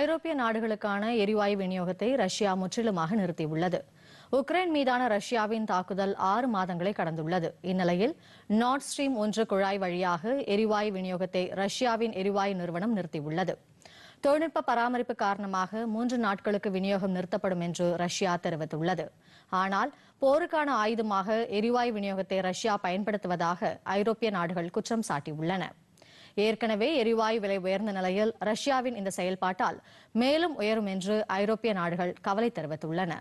ஐரோப்பிய நாடுகளுக்கான எரிவாயு விநியோகத்தை ரஷ்யா முற்றிலுமாக நிறுத்தியுள்ளது உக்ரைன் மீதான ரஷ்யாவின் தாக்குதல் ஆறு மாதங்களை கடந்துள்ளது இந்நிலையில் நார்ட் ஸ்ட்ரீம் ஒன்று குழாய் வழியாக எரிவாயு விநியோகத்தை ரஷ்யாவின் எரிவாயு நிறுவனம் நிறுத்தியுள்ளது தொழில்நுட்ப பராமரிப்பு காரணமாக மூன்று நாட்களுக்கு விநியோகம் நிறுத்தப்படும் என்று ரஷ்யா தெரிவித்துள்ளது ஆனால் போருக்கான ஆயுதமாக எரிவாயு விநியோகத்தை ரஷ்யா பயன்படுத்துவதாக ஐரோப்பிய நாடுகள் குற்றம் சாட்டியுள்ளன ஏற்கனவே எரிவாயு விலை உயர்ந்த நிலையில் ரஷ்யாவின் இந்த செயல்பாட்டால் மேலும் உயரும் என்று ஐரோப்பிய நாடுகள் கவலை தெரிவித்துள்ளன